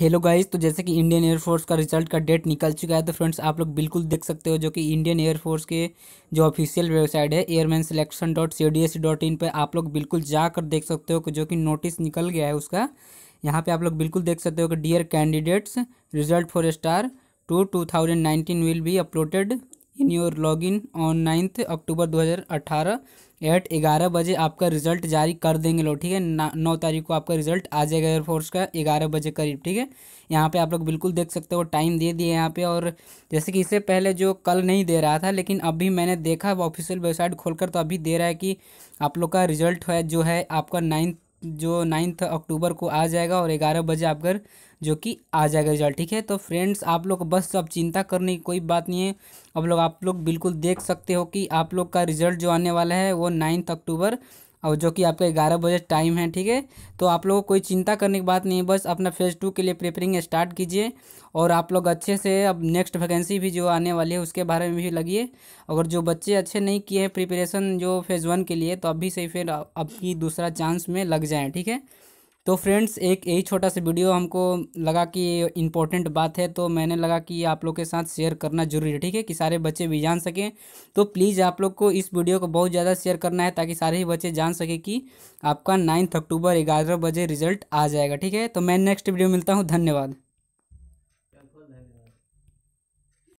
hello guys तो जैसे कि इंडियन एयरफोर्स का रिजल्ट का डेट निकल चुका है तो फ्रेंड्स आप लोग बिल्कुल देख सकते हो जो कि इंडियन एयरफोर्स के जो ऑफिशियल वेबसाइट है airman selection dot C D S dot in पर आप लोग बिल्कुल जाकर देख सकते हो कि जो कि नोटिस निकल गया है उसका यहाँ पे आप लोग बिल्कुल देख सकते हो कि dear candidates result for star two two thousand nineteen will be uploaded in your login on ninth October 2018 at ग्यारह बजे आपका रिजल्ट जारी कर देंगे लोग ठीक है नौ तारीख को आपका रिजल्ट आ जाएगा एयरफोर्स का ग्यारह बजे करीब ठीक है यहाँ पे आप लोग बिल्कुल देख सकते हो टाइम दे दिए यहाँ पे और जैसे कि इससे पहले जो कल नहीं दे रहा था लेकिन अभी मैंने देखा ऑफिशियल वेबसाइट खोलकर तो अभी दे रहा है कि आप लोग का रिजल्ट है जो है आपका नाइन्थ जो नाइन्थ अक्टूबर को आ जाएगा और ग्यारह बजे आपका जो कि आ जाएगा रिजल्ट ठीक है तो फ्रेंड्स आप लोग बस अब चिंता करने की कोई बात नहीं है अब लोग आप लोग बिल्कुल देख सकते हो कि आप लोग का रिजल्ट जो आने वाला है वो नाइन्थ अक्टूबर और जो कि आपका ग्यारह बजे टाइम है ठीक है तो आप लोगों को कोई चिंता करने की बात नहीं है बस अपना फेज़ टू के लिए प्रिपेरिंग स्टार्ट कीजिए और आप लोग अच्छे से अब नेक्स्ट वैकेंसी भी जो आने वाली है उसके बारे में भी लगिए अगर जो बच्चे अच्छे नहीं किए हैं प्रिपरेशन जो फेज़ वन के लिए तो अभी से फिर अब की दूसरा चांस में लग जाएँ ठीक है तो फ्रेंड्स एक यही छोटा सा वीडियो हमको लगा कि इम्पोर्टेंट बात है तो मैंने लगा कि आप लोग के साथ शेयर करना जरूरी है ठीक है कि सारे बच्चे भी जान सकें तो प्लीज़ आप लोग को इस वीडियो को बहुत ज़्यादा शेयर करना है ताकि सारे ही बच्चे जान सके कि आपका नाइन्थ अक्टूबर ग्यारह बजे रिजल्ट आ जाएगा ठीक है तो मैं नेक्स्ट वीडियो मिलता हूँ धन्यवाद